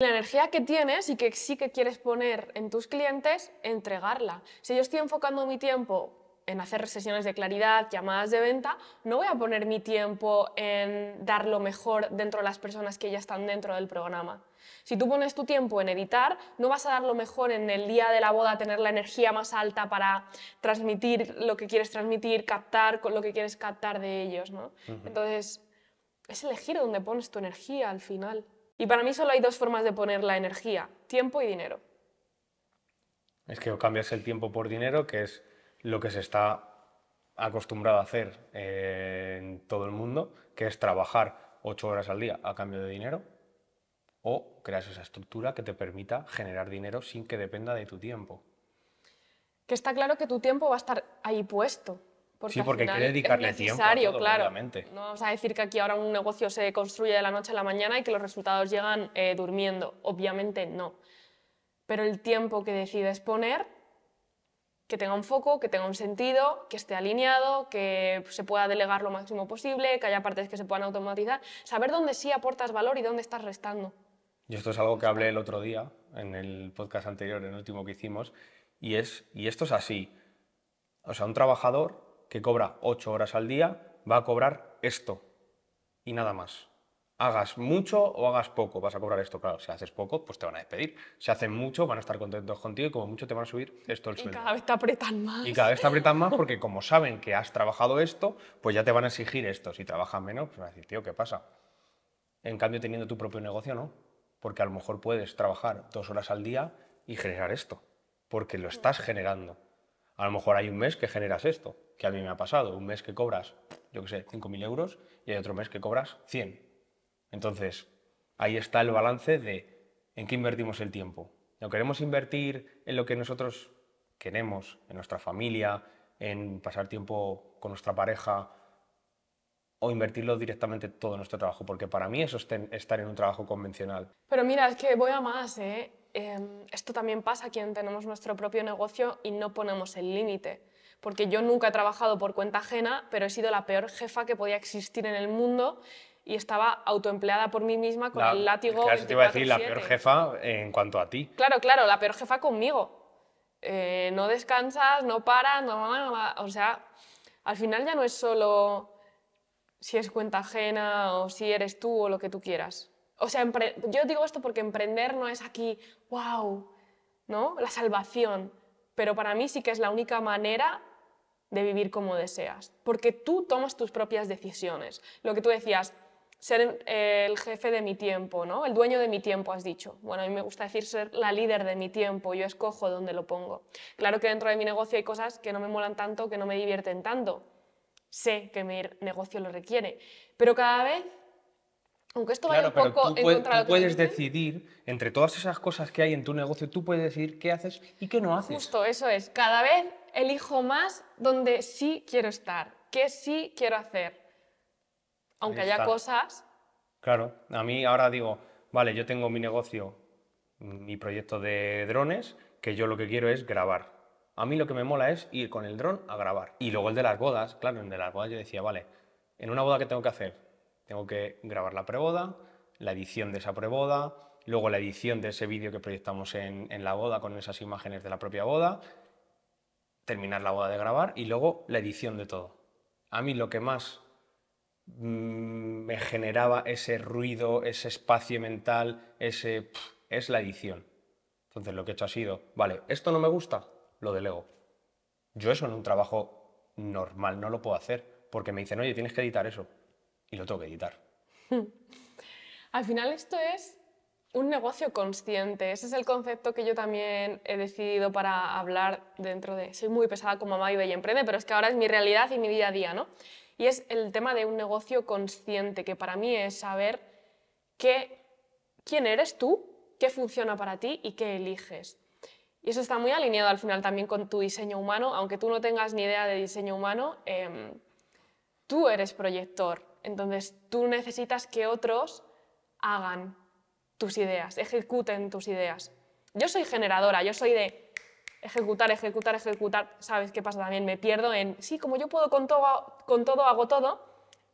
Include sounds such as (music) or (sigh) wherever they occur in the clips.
La energía que tienes y que sí que quieres poner en tus clientes, entregarla. Si yo estoy enfocando mi tiempo en hacer sesiones de claridad, llamadas de venta, no voy a poner mi tiempo en dar lo mejor dentro de las personas que ya están dentro del programa. Si tú pones tu tiempo en editar, no vas a dar lo mejor en el día de la boda, tener la energía más alta para transmitir lo que quieres transmitir, captar lo que quieres captar de ellos. ¿no? Entonces, es elegir dónde pones tu energía al final. Y para mí solo hay dos formas de poner la energía, tiempo y dinero. Es que o cambias el tiempo por dinero, que es lo que se está acostumbrado a hacer eh, en todo el mundo, que es trabajar ocho horas al día a cambio de dinero, o creas esa estructura que te permita generar dinero sin que dependa de tu tiempo. Que está claro que tu tiempo va a estar ahí puesto, sí, porque quiere dedicarle es necesario, tiempo. Claro. No vamos a decir que aquí ahora un negocio se construye de la noche a la mañana y que los resultados llegan eh, durmiendo. Obviamente no. Pero el tiempo que decides poner, que tenga un foco, que tenga un sentido, que esté alineado, que se pueda delegar lo máximo posible, que haya partes que se puedan automatizar, saber dónde sí aportas valor y dónde estás restando. Y esto es algo que hablé el otro día, en el podcast anterior, en el último que hicimos, y, es, y esto es así. O sea, un trabajador que cobra 8 horas al día va a cobrar esto y nada más. Hagas mucho o hagas poco, vas a cobrar esto. Claro, si haces poco, pues te van a despedir. Si haces mucho, van a estar contentos contigo y como mucho te van a subir esto el y sueldo. Y cada vez te apretan más. Y cada vez te apretan más porque (laughs) como saben que has trabajado esto, pues ya te van a exigir esto. Si trabajas menos, pues van a decir, tío, ¿qué pasa? En cambio, teniendo tu propio negocio, no. Porque a lo mejor puedes trabajar dos horas al día y generar esto. Porque lo estás generando. A lo mejor hay un mes que generas esto que a mí me ha pasado. Un mes que cobras, yo qué sé, 5.000 euros y hay otro mes que cobras 100. Entonces, ahí está el balance de en qué invertimos el tiempo. No queremos invertir en lo que nosotros queremos, en nuestra familia, en pasar tiempo con nuestra pareja o invertirlo directamente todo en nuestro trabajo, porque para mí eso es estar en un trabajo convencional. Pero mira, es que voy a más, ¿eh? em, esto también pasa quien tenemos nuestro propio negocio y no ponemos el límite porque yo nunca he trabajado por cuenta ajena, pero he sido la peor jefa que podía existir en el mundo y estaba autoempleada por mí misma con el látigo. Claro, te iba a decir la peor jefa en cuanto a ti. Claro, claro, la peor jefa conmigo. Eh, no descansas, no paras, no, o sea, al final ya no es solo si es cuenta ajena o si eres tú o lo que tú quieras. O sea, yo digo esto porque emprender no es aquí, wow, ¿no? La salvación. Pero para mí sí que es la única manera de vivir como deseas, porque tú tomas tus propias decisiones. Lo que tú decías, ser el jefe de mi tiempo, ¿no? El dueño de mi tiempo, has dicho. Bueno, a mí me gusta decir ser la líder de mi tiempo, yo escojo dónde lo pongo. Claro que dentro de mi negocio hay cosas que no me molan tanto, que no me divierten tanto. Sé que mi negocio lo requiere, pero cada vez aunque esto vaya un poco en tú puedes decidir, entre todas esas cosas que hay en tu negocio, tú puedes decidir qué haces y qué no haces. Justo, eso es. Cada vez elijo más donde sí quiero estar, qué sí quiero hacer. Aunque haya cosas... Claro, a mí ahora digo, vale, yo tengo mi negocio, mi proyecto de drones, que yo lo que quiero es grabar. A mí lo que me mola es ir con el dron a grabar. Y luego el de las bodas, claro, en de las bodas yo decía, vale, en una boda que tengo que hacer, tengo que grabar la preboda, la edición de esa preboda, luego la edición de ese vídeo que proyectamos en, la boda con esas imágenes de la propia boda, terminar la boda de grabar y luego la edición de todo. A mí lo que más mm, me generaba ese ruido, ese espacio mental, ese es la edición. Entonces lo que he hecho ha sido, vale, esto no me gusta, lo delego. Yo eso en un trabajo normal no lo puedo hacer porque me dicen, oye, tienes que editar eso y lo tengo que editar. (laughs) Al final esto es un negocio consciente. Ese es el concepto que yo también he decidido para hablar dentro de... Soy muy pesada como mamá y bella emprende, pero es que ahora es mi realidad y mi día a día, ¿no? Y es el tema de un negocio consciente, que para mí es saber qué, quién eres tú, qué funciona para ti y qué eliges. Y eso está muy alineado al final también con tu diseño humano, aunque tú no tengas ni idea de diseño humano, em, tú eres proyector entonces tú necesitas que otros hagan tus ideas, ejecuten tus ideas. Yo soy generadora, yo soy de ejecutar, ejecutar, ejecutar. ¿Sabes qué pasa también? Me pierdo en, sí, como yo puedo con todo, con todo hago todo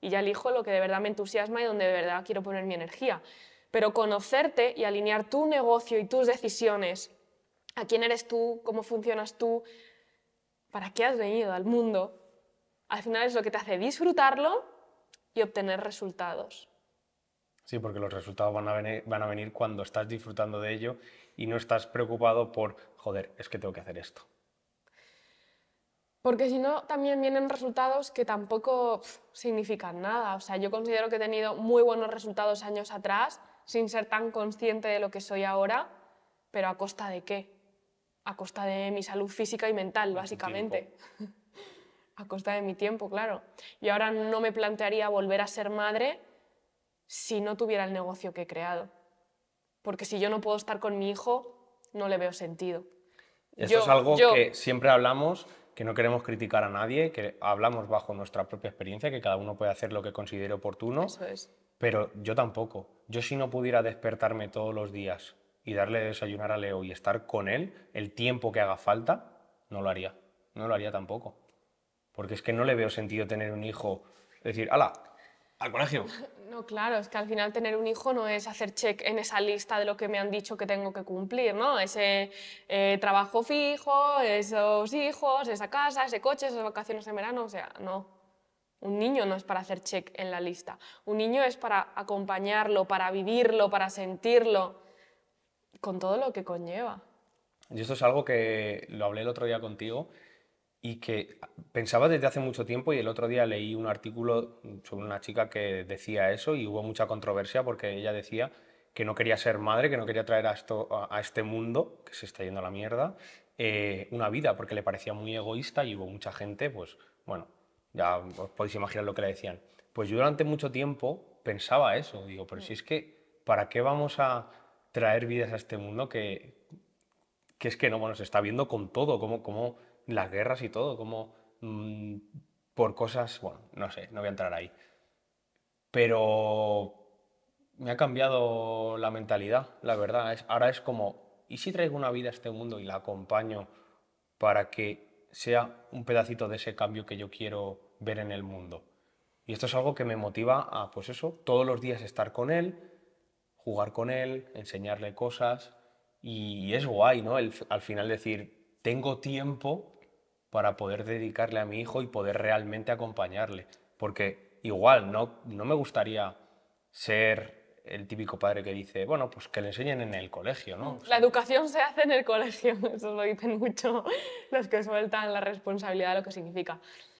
y ya elijo lo que de verdad me entusiasma y donde de verdad quiero poner mi energía. Pero conocerte y alinear tu negocio y tus decisiones a quién eres tú, cómo funcionas tú, para qué has venido al mundo, al final es lo que te hace disfrutarlo y obtener resultados. Sí, porque los resultados van a, venir, van a venir cuando estás disfrutando de ello y no estás preocupado por, joder, es que tengo que hacer esto. Porque si no, también vienen resultados que tampoco significan nada. O sea, yo considero que he tenido muy buenos resultados años atrás, sin ser tan consciente de lo que soy ahora, pero ¿a costa de qué? A costa de mi salud física y mental, básicamente a costa de mi tiempo, claro. Y ahora no me plantearía volver a ser madre si no tuviera el negocio que he creado. Porque si yo no puedo estar con mi hijo, no le veo sentido. Eso es algo que siempre hablamos, que no queremos criticar a nadie, que hablamos bajo nuestra propia experiencia, que cada uno puede hacer lo que considere oportuno. Pero yo tampoco. Yo si no pudiera despertarme todos los días y darle desayunar a Leo y estar con él el tiempo que haga falta, no lo haría. No lo haría tampoco. Porque es que no le veo sentido tener un hijo, decir, ala, al colegio. (laughs) No, claro, es que al final tener un hijo no es hacer check en esa lista de lo que me han dicho que tengo que cumplir, ¿no? Ese eh, trabajo fijo, esos hijos, esa casa, ese coche, esas vacaciones en verano, o sea, no. Un niño no es para hacer check en la lista. Un niño es para acompañarlo, para vivirlo, para sentirlo, con todo lo que conlleva. Y esto es algo que lo hablé el otro día contigo y que pensaba desde hace mucho tiempo y el otro día leí un artículo sobre una chica que decía eso y hubo mucha controversia porque ella decía que no quería ser madre, que no quería traer a, esto, a, este mundo, que se está yendo a la mierda, eh, una vida, porque le parecía muy egoísta y hubo mucha gente, pues bueno, ya os podéis imaginar lo que le decían. Pues yo durante mucho tiempo pensaba eso, digo, pero si es que, ¿para qué vamos a traer vidas a este mundo que, que es que no, bueno, se está viendo con todo, como, como las guerras y todo, como mm, por cosas, bueno, no sé, no voy a entrar ahí. Pero me ha cambiado la mentalidad, la verdad. Es, ahora es como, ¿y si traigo una vida a este mundo y la acompaño para que sea un pedacito de ese cambio que yo quiero ver en el mundo? Y esto es algo que me motiva a, pues eso, todos los días estar con él, jugar con él, enseñarle cosas. Y es guay, ¿no? al final decir, tengo tiempo para poder dedicarle a mi hijo y poder realmente acompañarle. Porque igual, no, no me gustaría ser el típico padre que dice, bueno, pues que le enseñen en el colegio, ¿no? La educación se hace en el colegio, (laughs) eso lo dicen mucho los que sueltan la responsabilidad de lo que significa.